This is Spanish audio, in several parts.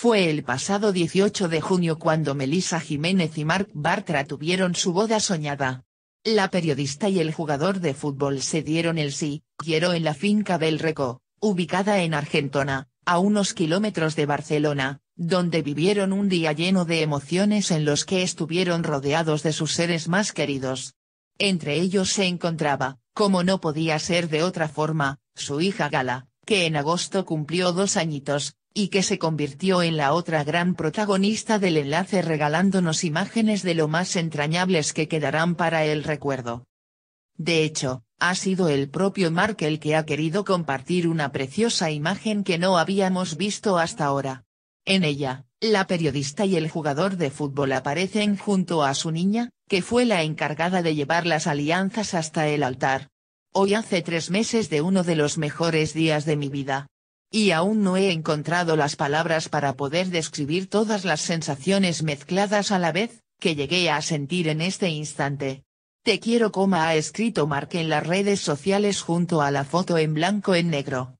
Fue el pasado 18 de junio cuando Melisa Jiménez y Mark Bartra tuvieron su boda soñada. La periodista y el jugador de fútbol se dieron el sí, quiero en la finca del Reco, ubicada en Argentona, a unos kilómetros de Barcelona, donde vivieron un día lleno de emociones en los que estuvieron rodeados de sus seres más queridos. Entre ellos se encontraba, como no podía ser de otra forma, su hija Gala, que en agosto cumplió dos añitos, y que se convirtió en la otra gran protagonista del enlace regalándonos imágenes de lo más entrañables que quedarán para el recuerdo. De hecho, ha sido el propio Mark el que ha querido compartir una preciosa imagen que no habíamos visto hasta ahora. En ella, la periodista y el jugador de fútbol aparecen junto a su niña, que fue la encargada de llevar las alianzas hasta el altar. Hoy hace tres meses de uno de los mejores días de mi vida y aún no he encontrado las palabras para poder describir todas las sensaciones mezcladas a la vez, que llegué a sentir en este instante. Te quiero, coma ha escrito Mark en las redes sociales junto a la foto en blanco en negro.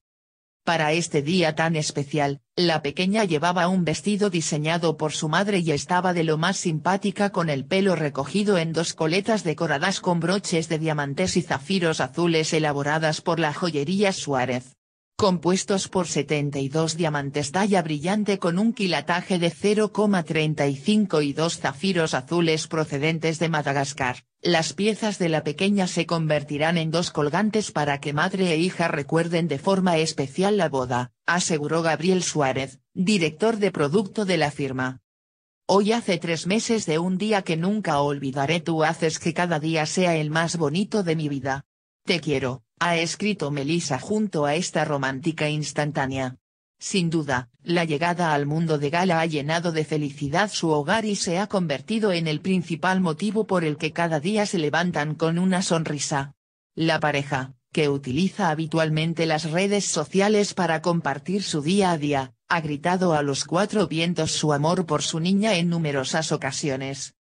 Para este día tan especial, la pequeña llevaba un vestido diseñado por su madre y estaba de lo más simpática con el pelo recogido en dos coletas decoradas con broches de diamantes y zafiros azules elaboradas por la joyería Suárez compuestos por 72 diamantes talla brillante con un quilataje de 0,35 y dos zafiros azules procedentes de Madagascar. Las piezas de la pequeña se convertirán en dos colgantes para que madre e hija recuerden de forma especial la boda, aseguró Gabriel Suárez, director de producto de la firma. Hoy hace tres meses de un día que nunca olvidaré tú haces que cada día sea el más bonito de mi vida. Te quiero ha escrito Melissa junto a esta romántica instantánea. Sin duda, la llegada al mundo de Gala ha llenado de felicidad su hogar y se ha convertido en el principal motivo por el que cada día se levantan con una sonrisa. La pareja, que utiliza habitualmente las redes sociales para compartir su día a día, ha gritado a los cuatro vientos su amor por su niña en numerosas ocasiones.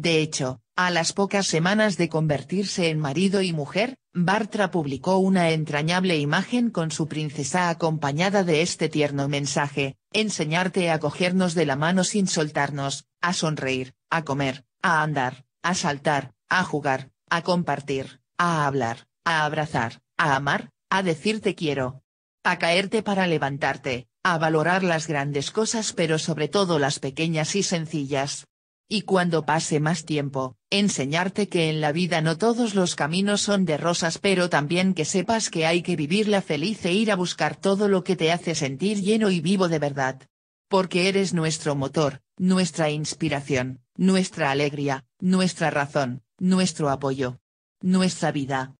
De hecho, a las pocas semanas de convertirse en marido y mujer, Bartra publicó una entrañable imagen con su princesa acompañada de este tierno mensaje, enseñarte a cogernos de la mano sin soltarnos, a sonreír, a comer, a andar, a saltar, a jugar, a compartir, a hablar, a abrazar, a amar, a decirte quiero. A caerte para levantarte, a valorar las grandes cosas pero sobre todo las pequeñas y sencillas y cuando pase más tiempo, enseñarte que en la vida no todos los caminos son de rosas pero también que sepas que hay que vivirla feliz e ir a buscar todo lo que te hace sentir lleno y vivo de verdad. Porque eres nuestro motor, nuestra inspiración, nuestra alegría, nuestra razón, nuestro apoyo. Nuestra vida,